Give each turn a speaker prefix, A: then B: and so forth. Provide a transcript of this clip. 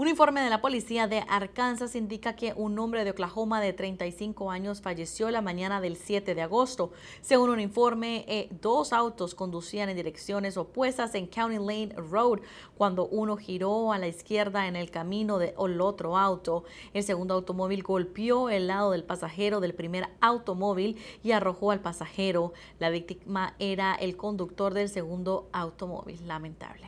A: Un informe de la policía de Arkansas indica que un hombre de Oklahoma de 35 años falleció la mañana del 7 de agosto. Según un informe, eh, dos autos conducían en direcciones opuestas en County Lane Road cuando uno giró a la izquierda en el camino del de otro auto. El segundo automóvil golpeó el lado del pasajero del primer automóvil y arrojó al pasajero. La víctima era el conductor del segundo automóvil. Lamentable.